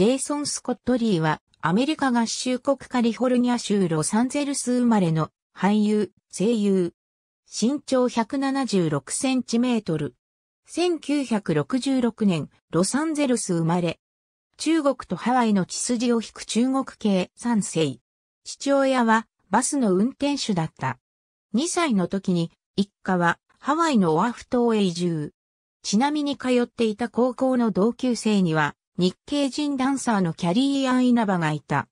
ジェイソン・スコットリーは、アメリカ合衆国カリフォルニア州ロサンゼルス生まれの俳優、声優。身長176センチメートル。1966年、ロサンゼルス生まれ。中国とハワイの血筋を引く中国系三世。父親はバスの運転手だった。2歳の時に一家はハワイのオアフ島へ移住。ちなみに通っていた高校の同級生には日系人ダンサーのキャリー・アン・イナバがいた。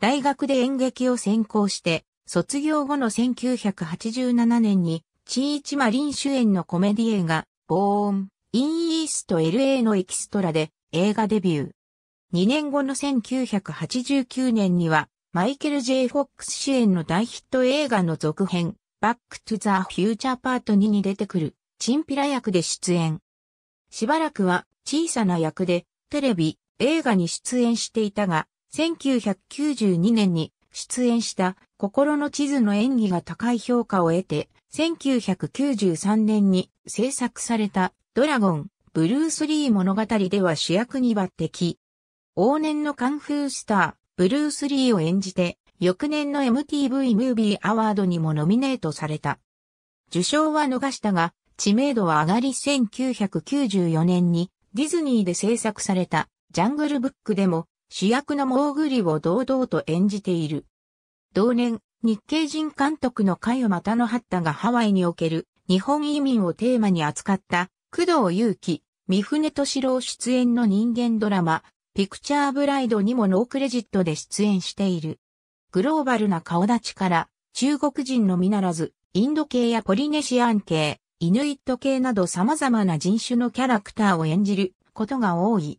大学で演劇を専攻して、卒業後の1987年に、チーイチマリン主演のコメディ映画、ボーン、イン・イースト LA のエキストラで映画デビュー。2年後の1989年には、マイケル・ J・ フォックス主演の大ヒット映画の続編、バック・トゥ・ザ・フューチャー・パート2に出てくる、チンピラ役で出演。しばらくは小さな役でテレビ、映画に出演していたが、1992年に出演した心の地図の演技が高い評価を得て、1993年に制作されたドラゴン、ブルース・リー物語では主役に抜擢。往年のカンフースター、ブルース・リーを演じて、翌年の MTV ムービーアワードにもノミネートされた。受賞は逃したが、知名度は上がり1994年にディズニーで制作されたジャングルブックでも主役のモーグリを堂々と演じている。同年、日系人監督のカヨマタノハッタがハワイにおける日本移民をテーマに扱った工藤祐希、三船敏郎出演の人間ドラマ、ピクチャーブライドにもノークレジットで出演している。グローバルな顔立ちから中国人のみならず、インド系やポリネシアン系、イヌイット系など様々な人種のキャラクターを演じることが多い。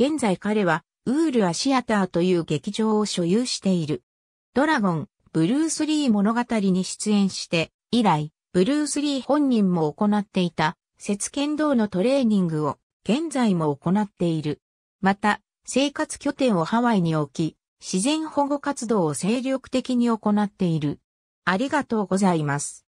現在彼は、ウールアシアターという劇場を所有している。ドラゴン、ブルース・リー物語に出演して、以来、ブルース・リー本人も行っていた、節剣道のトレーニングを、現在も行っている。また、生活拠点をハワイに置き、自然保護活動を精力的に行っている。ありがとうございます。